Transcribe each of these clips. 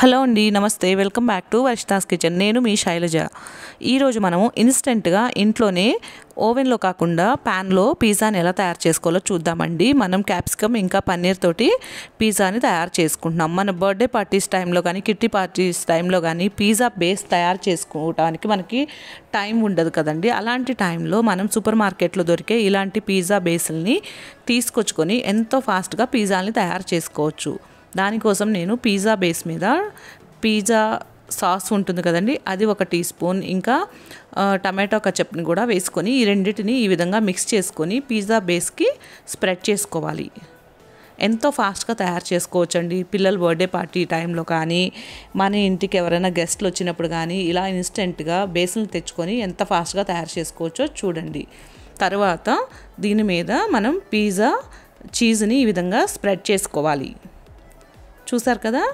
hello అండి నమస్తే welcome back to Varshita's kitchen నేను మీ శైలజ ఈరోజు మనము ఇన్స్టెంట్గా ఇంట్లోనే ఓవెన్లో కాకుండా ప్యాన్లో పిజ్జాని ఎలా తయారు చేసుకోవాలో చూద్దామండి మనం క్యాప్సికమ్ ఇంకా పన్నీర్ తోటి పిజ్జాని తయారు చేసుకుంటున్నాం మన బర్త్డే పార్టీస్ టైంలో కానీ కిట్టి పార్టీస్ టైంలో కానీ పిజ్జా బేస్ తయారు చేసుకోవడానికి మనకి టైం ఉండదు కదండి అలాంటి టైంలో మనం సూపర్ మార్కెట్లో దొరికే ఇలాంటి పిజ్జా బేస్ని తీసుకొచ్చుకొని ఎంతో ఫాస్ట్గా పిజ్జాని తయారు చేసుకోవచ్చు దానికోసం నేను పిజ్జా బేస్ మీద పిజ్జా సాస్ ఉంటుంది కదండి అది ఒక టీ స్పూన్ ఇంకా టమాటో ఒక కచప్ని కూడా వేసుకొని ఈ రెండింటిని ఈ విధంగా మిక్స్ చేసుకొని పిజ్జా బేస్కి స్ప్రెడ్ చేసుకోవాలి ఎంతో ఫాస్ట్గా తయారు చేసుకోవచ్చండి పిల్లల బర్త్డే పార్టీ టైంలో కానీ మన ఇంటికి ఎవరైనా గెస్ట్లు వచ్చినప్పుడు కానీ ఇలా ఇన్స్టెంట్గా బేసులు తెచ్చుకొని ఎంత ఫాస్ట్గా తయారు చేసుకోవచ్చో చూడండి తర్వాత దీని మీద మనం పిజ్జా చీజ్ని ఈ విధంగా స్ప్రెడ్ చేసుకోవాలి చూసారు కదా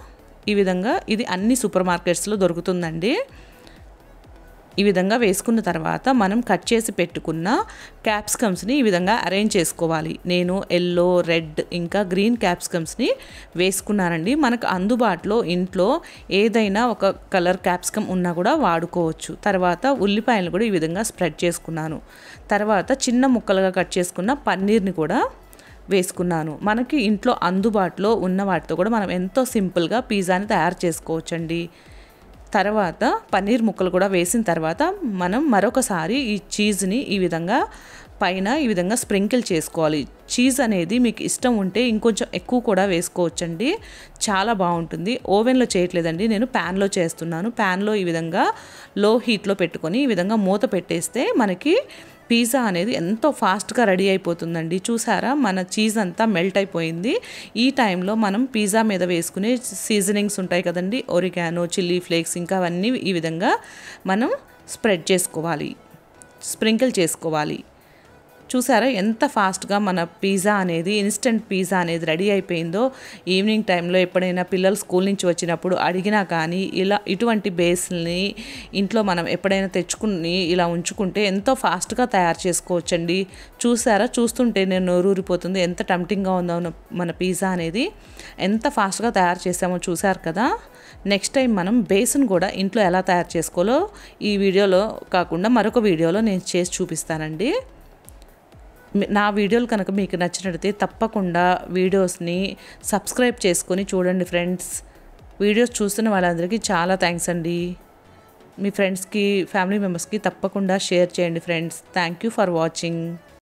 ఈ విధంగా ఇది అన్ని సూపర్ మార్కెట్స్లో దొరుకుతుందండి ఈ విధంగా వేసుకున్న తర్వాత మనం కట్ చేసి పెట్టుకున్న క్యాప్సికమ్స్ని ఈ విధంగా అరేంజ్ చేసుకోవాలి నేను ఎల్లో రెడ్ ఇంకా గ్రీన్ క్యాప్సికమ్స్ని వేసుకున్నానండి మనకు అందుబాటులో ఇంట్లో ఏదైనా ఒక కలర్ క్యాప్సికమ్ ఉన్నా కూడా వాడుకోవచ్చు తర్వాత ఉల్లిపాయలు కూడా ఈ విధంగా స్ప్రెడ్ చేసుకున్నాను తర్వాత చిన్న ముక్కలుగా కట్ చేసుకున్న పన్నీర్ని కూడా వేసుకున్నాను మనకి ఇంట్లో అందుబాటులో ఉన్న వాటితో కూడా మనం ఎంతో సింపుల్గా పిజ్జాని తయారు చేసుకోవచ్చండి తర్వాత పన్నీర్ ముక్కలు కూడా వేసిన తర్వాత మనం మరొకసారి ఈ చీజ్ని ఈ విధంగా పైన ఈ విధంగా స్ప్రింకిల్ చేసుకోవాలి చీజ్ అనేది మీకు ఇష్టం ఉంటే ఇంకొంచెం ఎక్కువ కూడా వేసుకోవచ్చండి చాలా బాగుంటుంది ఓవెన్లో చేయట్లేదండి నేను ప్యాన్లో చేస్తున్నాను ప్యాన్లో ఈ విధంగా లో హీట్లో పెట్టుకొని ఈ విధంగా మూత పెట్టేస్తే మనకి పిజ్జా అనేది ఎంతో ఫాస్ట్గా రెడీ అయిపోతుందండి చూసారా మన చీజ్ అంతా మెల్ట్ అయిపోయింది ఈ టైంలో మనం పిజ్జా మీద వేసుకునే సీజనింగ్స్ ఉంటాయి కదండి ఒరిగానో చిల్లీ ఫ్లేక్స్ ఇంకా అవన్నీ ఈ విధంగా మనం స్ప్రెడ్ చేసుకోవాలి స్ప్రింకిల్ చేసుకోవాలి చూసారా ఎంత ఫాస్ట్గా మన పిజ్జా అనేది ఇన్స్టెంట్ పిజ్జా అనేది రెడీ అయిపోయిందో ఈవినింగ్ టైంలో ఎప్పుడైనా పిల్లలు స్కూల్ నుంచి వచ్చినప్పుడు అడిగినా కానీ ఇలా ఇటువంటి బేస్ని ఇంట్లో మనం ఎప్పుడైనా తెచ్చుకుని ఇలా ఉంచుకుంటే ఎంతో ఫాస్ట్గా తయారు చేసుకోవచ్చండి చూసారా చూస్తుంటే నేను నోరూరిపోతుంది ఎంత టంటింగ్గా ఉందో మన పిజ్జా అనేది ఎంత ఫాస్ట్గా తయారు చేసామో చూసారు కదా నెక్స్ట్ టైం మనం బేస్ను కూడా ఇంట్లో ఎలా తయారు చేసుకోవాలో ఈ వీడియోలో కాకుండా మరొక వీడియోలో నేను చేసి చూపిస్తానండి నా వీడియోలు కనుక మీకు నచ్చినట్లయితే తప్పకుండా వీడియోస్ని సబ్స్క్రైబ్ చేసుకొని చూడండి ఫ్రెండ్స్ వీడియోస్ చూస్తున్న వాళ్ళందరికీ చాలా థ్యాంక్స్ అండి మీ ఫ్రెండ్స్కి ఫ్యామిలీ మెంబర్స్కి తప్పకుండా షేర్ చేయండి friends thank you for watching